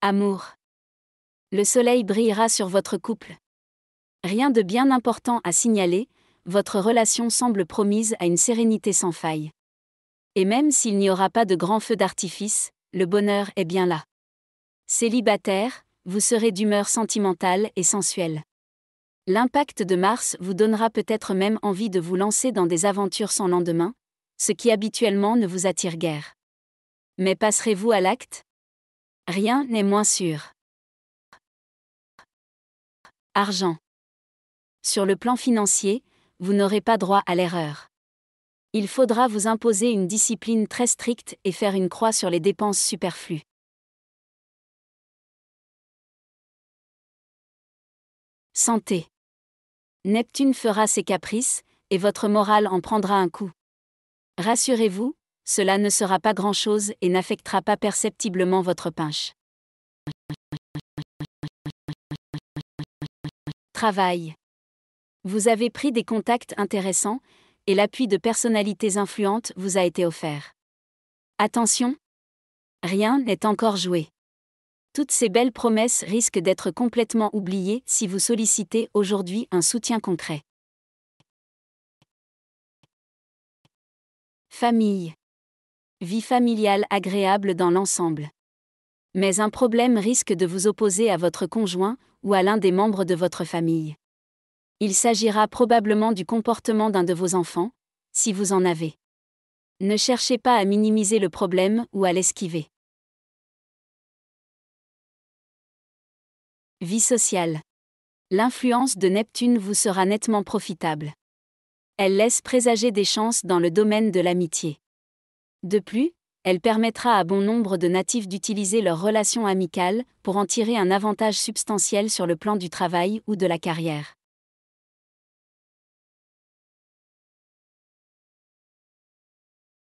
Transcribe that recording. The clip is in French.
Amour. Le soleil brillera sur votre couple. Rien de bien important à signaler, votre relation semble promise à une sérénité sans faille. Et même s'il n'y aura pas de grand feu d'artifice, le bonheur est bien là. Célibataire, vous serez d'humeur sentimentale et sensuelle. L'impact de Mars vous donnera peut-être même envie de vous lancer dans des aventures sans lendemain, ce qui habituellement ne vous attire guère. Mais passerez-vous à l'acte Rien n'est moins sûr. Argent. Sur le plan financier, vous n'aurez pas droit à l'erreur. Il faudra vous imposer une discipline très stricte et faire une croix sur les dépenses superflues. Santé. Neptune fera ses caprices, et votre morale en prendra un coup. Rassurez-vous, cela ne sera pas grand-chose et n'affectera pas perceptiblement votre pinche. Travail. Vous avez pris des contacts intéressants et l'appui de personnalités influentes vous a été offert. Attention Rien n'est encore joué. Toutes ces belles promesses risquent d'être complètement oubliées si vous sollicitez aujourd'hui un soutien concret. Famille. Vie familiale agréable dans l'ensemble. Mais un problème risque de vous opposer à votre conjoint ou à l'un des membres de votre famille. Il s'agira probablement du comportement d'un de vos enfants, si vous en avez. Ne cherchez pas à minimiser le problème ou à l'esquiver. Vie sociale. L'influence de Neptune vous sera nettement profitable. Elle laisse présager des chances dans le domaine de l'amitié. De plus, elle permettra à bon nombre de natifs d'utiliser leurs relations amicales pour en tirer un avantage substantiel sur le plan du travail ou de la carrière.